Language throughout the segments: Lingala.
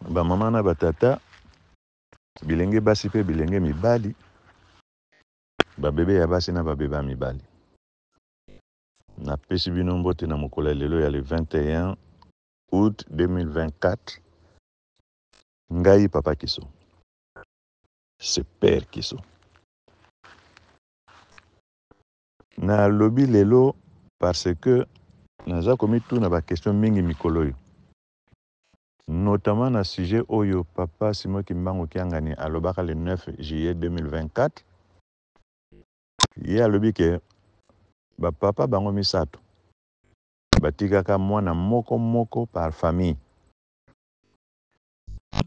bamama na batata bilenge basi mpe bilenge mibali babebe ya basi na babebe ya mibali napesi bino mbote na mokolo ya lelo ya le 21 août 2024 ngai papa kiso se père kiso nalobi lelo parce que naza komituna bakestio mingi mikolo oyo notamment na sujet oyo papa simo kimbangu kiangani alobaka le 9 juillet 2024 ye alobi ke bapapa bango misato batikaka mwana moko moko par famille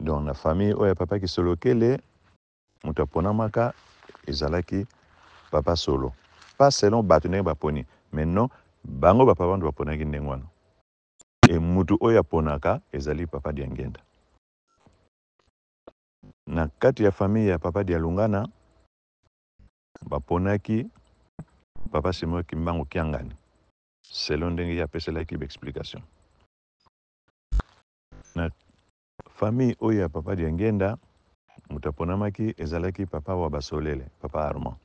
donc na famille oyo ya papa kisolokele moto aponamaka ezalaki papa solo pas selon bato ndenge baponi maintenant bango bapapa ndo baponaki ndenge wana E motu oyo aponaka ezali papa dia ngenda na kati ya famille ya papa dia lungana baponaki papa simoki mbango kiangani selo ndenge ye apeselaki baexplication na famille oyo ya papa dia ngenda moto aponamaki ezalaki papa wa basolele papa armand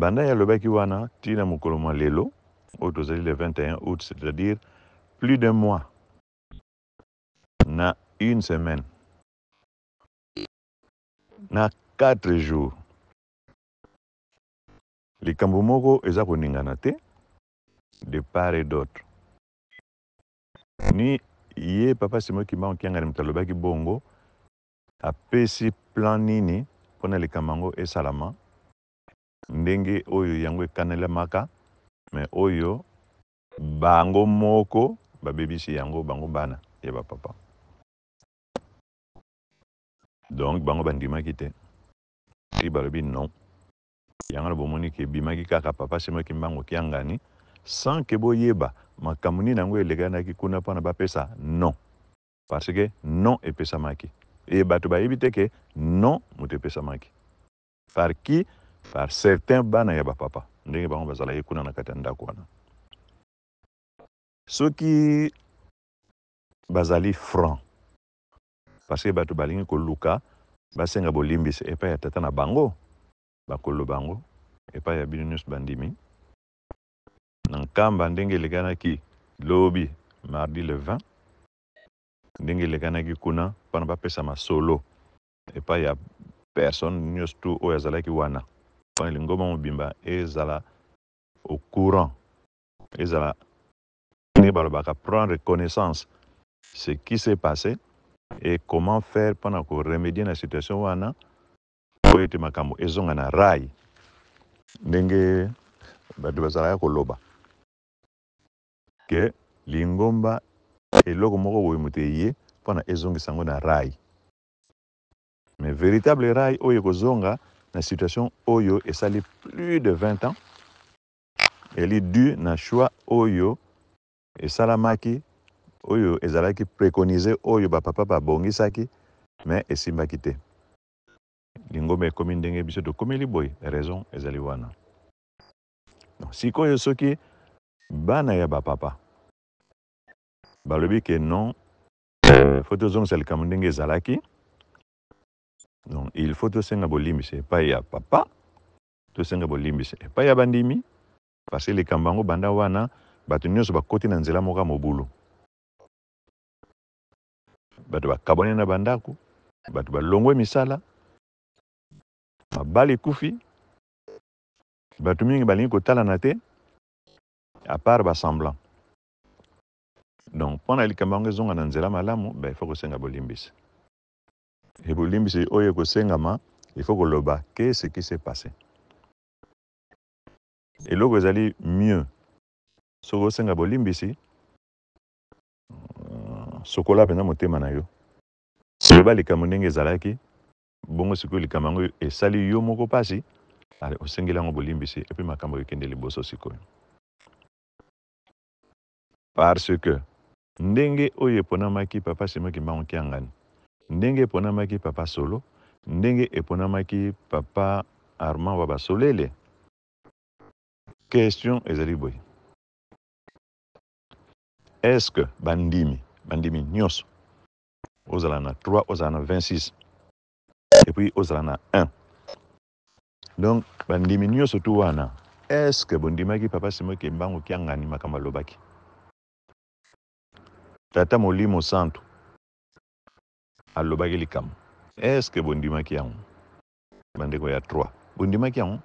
banda ye alobaki wana ntina mokolo mwa lelo aujourd'hui le 21 août, c'est-à-dire plus d'un mois. n'a une semaine. n'a quatre jours. Les moko eza de part et d'autre ni ye papa simo ki kiangani moto ki bongo pesi plan nini le na kamango e esalama ndenge oyo yango Maka me oyo bango moko babebisi yango bango bana ya bapapa donc bango bandimaki te soki balobi non yango na bomoni ke ebimaki kaka papa asemaki mbango kiangani sans ke boyeba makambo nini yango elekanaki kuna mpona bapesa non parce ke non epesamaki e bato bayebi te ke non moto epesamaki par qui par certains bana ya bapapa ndenge bango bazalaki kuna na kati ya ndako wana soki bazali franc parceke bato balingi koluka basenga bolimbisi epai ya tata na bango bakoloba yango epai ya bino nyonso bandimi na nkamba ndenge elekanaki lobi mardi le 20 ndenge elekanaki kuna mpona bapesa masolo epai ya personne nyonso tu oyo azalaki wana lingomba mobimba ezala au courant ezala ndenge balobaka prendre connaissance ce qui s'est passé et comment faire mpo na koremédie na situation wana po ete makambo ezonga na rai ndenge bato bazalaka koloba ke lingomba eloko moko boye moto eye mpo na ezongisa yango na rai mais véritable rai oyo ekozonga la situation oyo et ça plus de 20 ans elle est due na choix oyo et salamaki oyo et ezalaki préconisé oyo bah, papa ça bah, qui mais esimbaki te lingomba ekomi ndenge biso tokomeli boy, raison ezali wana sikoyo soki bana ya bah, papa. balobi ke non photo zone, tozongisa le ndenge ezalaki donc il faut tosenga bolimbisi epai ya papa tosenga bolimbisi epai ya bandimi parce likambo yango banda wana bato nyonso bakoti na nzela moko ya mobulu bato bakabwani na bandako bato balongwe misala mabala ekufi bato mingi balingi kotalana te apart basemblant donc mpo na likambo yango ezonga na nzela malamu ba ifo kosenga bolimbisi ebilimbisi oyo ekosengama il faut koloba que ce qui s'est passé eloko ezali mieux soki osenga bolimbisi sokola mpenza motema na yo loba likambo ndenge ezalaki bongo sikoyo likambo yango esali yo moko mpasi ale osengeli yango bolimbisi epui makambo ekende liboso sikoyo parce que ndenge oyo eponamaki papa simoki mbango kiangani ndenge eponamaki papa solo ndenge eponamaki papa armand wabasolele question ezali boye est ce que bandimi bandimi nyonso ozala na 3 ozala na 26 et puis ozala na 1 donc bandimi nyonso tu wana est ce que bondimaki papa simoke mbango kiangani makambo alobaki tata molimo santu alobaki likama eske bondimaki yango bandeko ya 3 bondimaki yango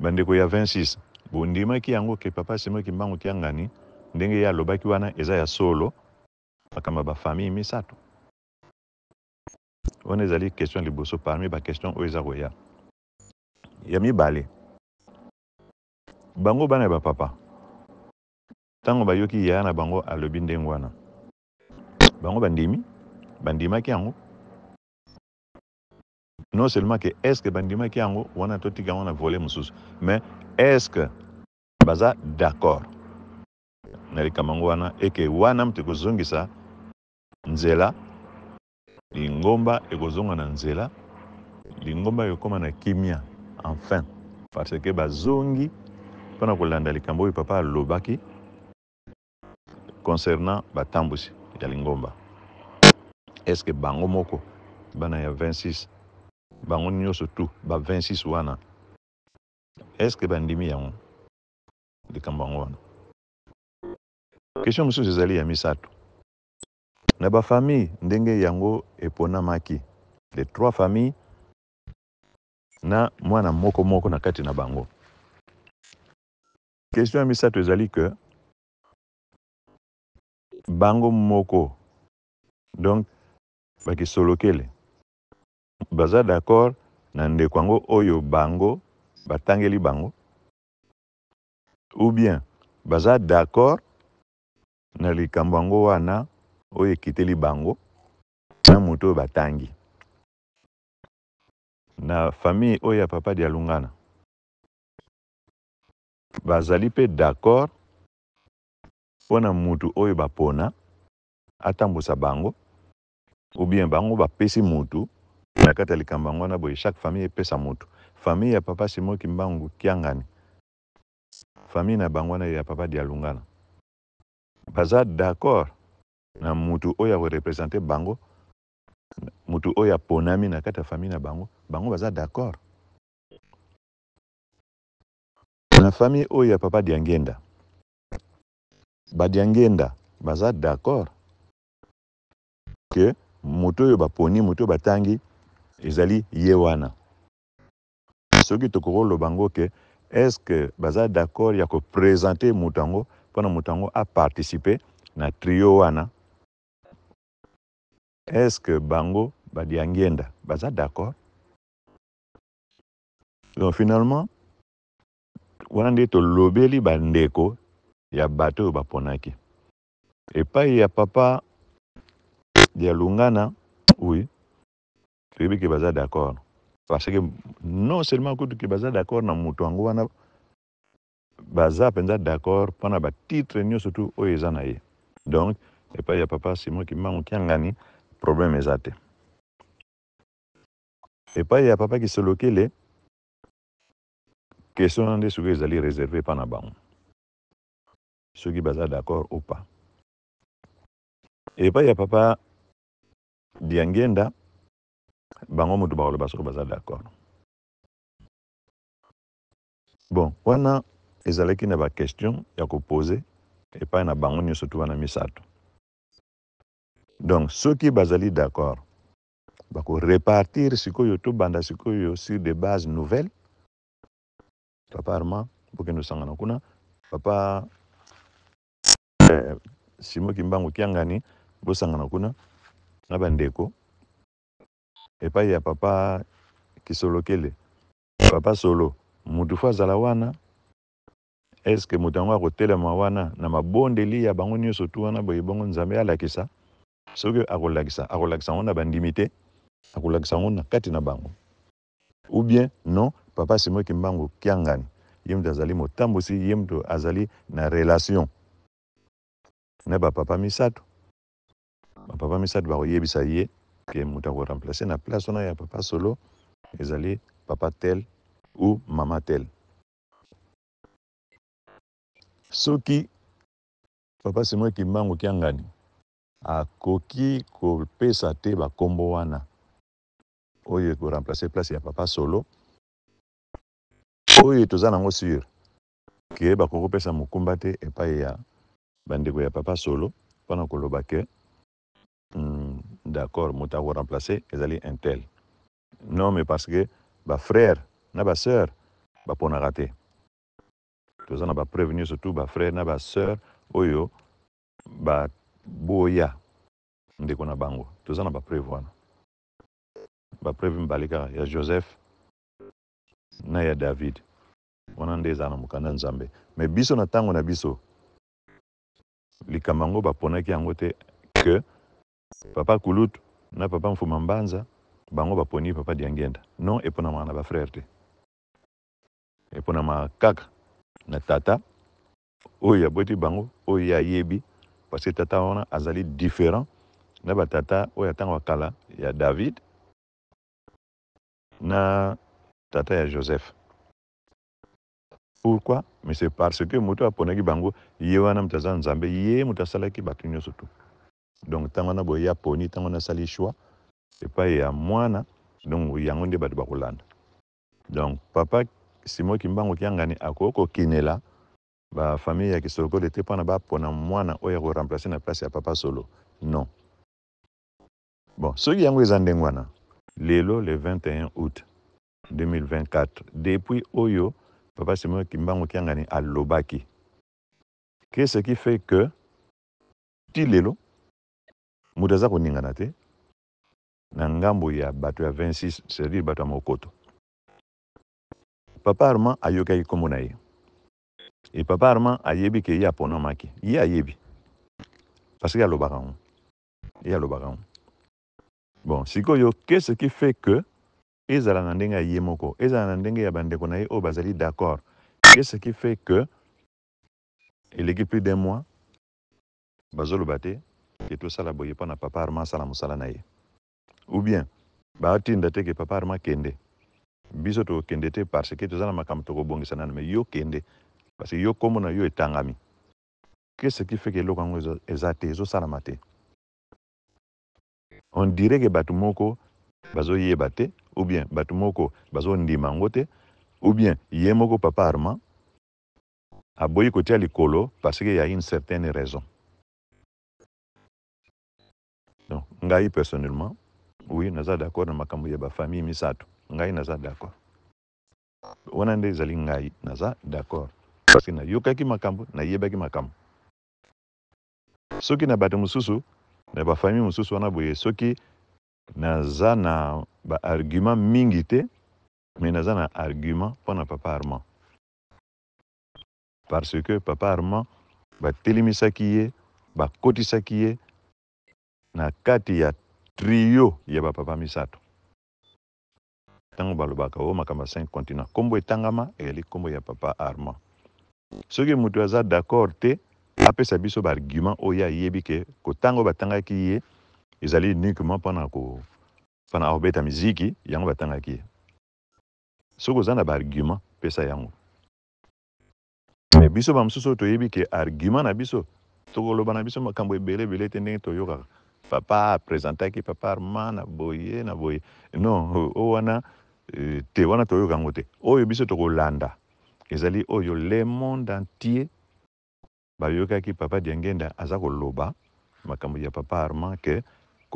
bandeko ya 26 bondimaki yango ke papa asemaki mbango ti yangani ndenge ye alobaki wana eza ya solo makambo ya bafamille misato wana ezali question ya liboso parmi bakestion oyo eza koya ya mibale bango bana ya bapapa ntango bayoki yaya na bango alobi ndenge wana bango bandemi bandimaki yango non seulement ke est ce que bandimaki yango wana totika wana vole mosusu mais est ce que baza d'accord na likambo yango wana eke wana mutu ekozongisa nzela lingomba ekozonga na nzela lingomba ekokóma na kimia enfin parce ke bazongi mpona kolanda likambo oyo papa alobaki concernant batambusi ezali ngomba estce bango moko bana ya 26 bango nyonso tu ba 26 wana estce bandimi yango likambo yango wana question mosusu ezali ya misato na bafamille ndenge yango eponamaki le trois famille na mwana moko moko na kati na bango question ya misato ezali ke bango moko donc bakisolokele baza d'accord na ndeko yango oyo bango batangeli bango ou bien baza d'accord na likambo yango wana oyo ekiteli bango na moto oyo batangi na famille oyo ya papa dialungana bazali mpe d'accord mpo na mutu oyo bapona atambusa bango ou bien bango bapesi mutu na kati ya likambo yango wana boye chaque famille epesa mutu famille ya papa simoki mbangu kiangani famille na bango wana ya papa dialungana baza d'accord na mutu oyo akorepresente bango mutu oyo aponami na kati ya famille na bango bango baza d'accord na famille oyo ya papa diangenda badiangenda baza d'accord ke moto oyo baponi moto oyo batangi ezali ye wana soki tokokoloba ngo ke estce baza d'accord ya kopresente moto yango mpona moto yango aparticipe na trio wana estce bango badiangenda baza d'accord donc finalement wana nde tolobeli bandeko ya bato oyo baponaki epai ya papa ya lungana oui toyebi ke baza d'accord parce que non seulement kutu ke baza d'accord na moto yango wana baza mpenza d'accord mpo na batitre nyonso tu oyo eza na ye donc epai ya papa simon kimbangu kiangani problème eza te epai ya papa kisolokele question nde soki ezali réservé mpa na bango soki baza d'accord ou pas epai ya papa diangenda bango motu bakoloba soki baza d'accord bon wana ezalaki na baquestion ya kopose epai na bango nyonso tu wana misato donc soki bazali d'accord bakorepartir sikoyo tobanda sikoyo sur des bases nouvelles papa armand bokende osangana kuna papa eh, simoki mbangu kiangani bosangana kuna na bandeko epai ya papa kisolokele papa solo mutu fo azala wana eske moto yango akotelema wana na mabondeli ya bango nyonso tu wana boye bongo nzambe alakisa soki akolakisa akolakisa yango na bandimi te akolakisa yango na kati na bango ou bien non papa simoki mbangu kiangani ye moto azali motambosi ye moto azali na relation ne bapapa misato bapapa misato bakoyebisa ye ke moto akoremplace na place wana ya papa solo ezali papa tel ou mama tel soki papa simon kimbangu kiangani akoki kopesa te bakombo wana oyo ekoremplace place ya papa solo oyo toza nango sur ke bakokopesa mokumba te epai ya bandeko ya papa solo mpona koloba ke mm, d'accord moto akoremplace ezali intel non mais parce que bafrère na baseur baponaka te toza na prévenir surtout bafrère na baseur oyo baboya ndeko na bango toza na bapreve wana ba mibale kaka ya joseph na ya david wana nde eza na mokanda nzambe me biso na ntango na biso likambo yango baponaki yango te ke papa kulutu na papa mfuma mbanza bango baponi papa diangenda non eponamaka na bafrere te eponamaka kaka na tata oyo aboti bango oyo ayebi parce que tata wana azali différent na batata oyo ntango ya kala ya david na tata ya joseph pourquoi c'est parce que moto aponaki bango ye wana moto aza nzambe ye moto tu donc ntango boya poni aponi ntango wana asali shwi ya mwana donc yango nde bato bakolanda donc papa simon kimbango kiangani kinela. ba famille ya kisokolo te ba pona mwana ko remplacer na place ya papa solo non bon qui yango eza ndenge lelo le 21 août 2024 depuis oyo papa Simon Kimbango Kiangani alobaki. Qu'est-ce qui fait que tilelo moto aza koningana na ya bato ya 26 c'est-à-dire bato à mokoto papa armand a nkombo Y ye papa armand ayebi ke ye y ye le baron. Il y ye le baron. bon sikoyo qu'est ce qui fait que ezala na ndenge ya ye moko ezala na ndenge ya bandeko na ye oyo bazali d'accord ke ce qui fait que eleki plus d'un mois bazoloba te ke tosala boye mpo na papa arma asala mosala na ye ou bien baotinda te ke papa arma kende biso tokende te parce ke toza na makambo tokobongisa nano me yo kende parce que yo nkombo na yo etangami ke ce qui fait ke eloko yango eza te ezosalama te on dirait ke bato moko bazoyeba te ou bien bato moko bazondima yango te ou bien ye moko papa armand aboyi kotia likolo parce que ya une certaine raison donc ngai personnellement oui naza d'accord na makambo ya bafamille misato ngai naza d'accord wana nde ezali ngai naza d'accord parce que nayokaki makambo nayebaki makambo soki na bato mosusu na bafamille mosusu wana boye soki naza na baargument mingi te mais naza na argument mpo na papa armand parce que papa armand batelemisaki ye bakotisaki ye na kati ya trio ya bapapa misato ntango balobaka o makambo ya 5 continent nkombo etangama ezali nkombo ya papa armand soki moto aza d'accord te apesa biso baargument oyo ayebi ke kotango batangaki ye ezali uniquement mpona mpona akobeta miziki yango batangaki ye soki oza na baargument pesa yango me biso bamosusu oyo toyebi ke argument na biso tokoloba na biso makambo ebele ebele te ndenge toyokaka papa apresentaki papa arma na boye na boye non o wana euh, te wana toyoka yango te oyo biso tokolanda ezali oyo le monde entier bayokaki papa diangenda aza koloba makambo ya papa armand ke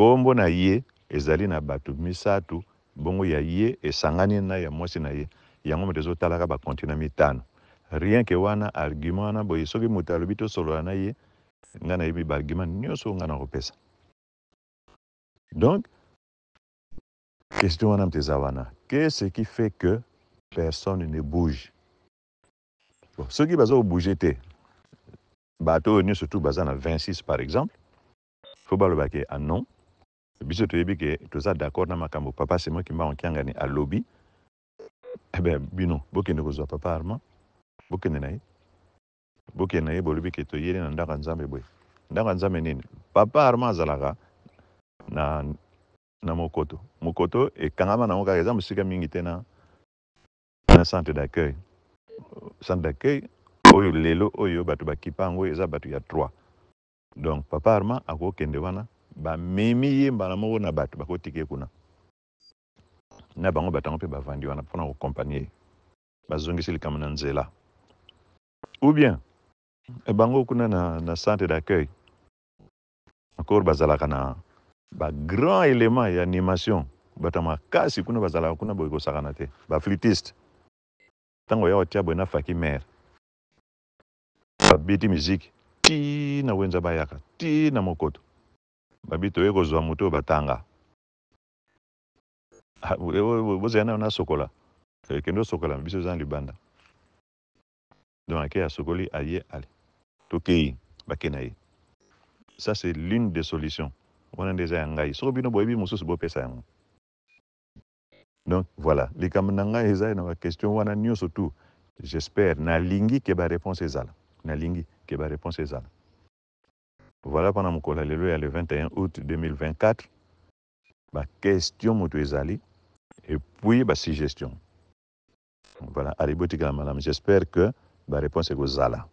nkombo na ye ezali na bato misato bongo ya ye esangani na ya mwasi na ye yango moto ezotalaka bakontina mitano rien ke wana argument wana boye soki moto alobi tosolola na ye ngai nayebi baargument nyonso ngai na kopesa donc question wana moto eza wana que ce qui fait que personne ne bouge bon, soki baza kobouge te bato oyo nyonso tu baza na 26 par exemple fo balobake anon ah biso toyebi ke toza d'accord na makambo papa semo kimba onkiangani alobi ebe eh bino bokende kozwa papa armand bokende na ye bokende na ye bolobi ke toyeli na ndako ya nzambe boye ndako ya nzambe nini papa armand azalaka na, na mokoto mokoto ekangama nango kaka eza mosika mingi te na, na centre d'accueil centre d'accueil oyo lelo oyo bato bakipa yango eza bato ya 3 donc papa armand akokende wana bamemi ye mbala moko na bato bakotiki ye kuna na bango bato yango mpe bavandi wana mpona kokompanie bazongisi likambo na nzela ou bien eh, bango kuna na, na centre d'accueil encore bazalaka na bagrand élément ya animation bato ya makasi kuna bazalaka kuna boye kosakana te baflutiste ntango ya otia boye na faki mare babeti miziki ti na wenza bayaka ti na mokoto babito oye kozwa moto oyo batanga ah, bozala nayo nasokola sokola eh, osokola biso eza na libanda donc ake asokoli aye ale tokei bakei na ye ça c'est l'une des solutions wana nde eza ya ngai soki bino boyebi mosusu bopesa yango donc voilà likambo na ngai eza na baquestion wana nyonso tu j'espère nalingi ke baréponse ezala nalingi ke baréponse ezala voilà pendant mon collègue, le 21 août 2024. Ma bah, question mon et puis ma bah, suggestion. Voilà, allez, madame, j'espère que ma bah, réponse est que vous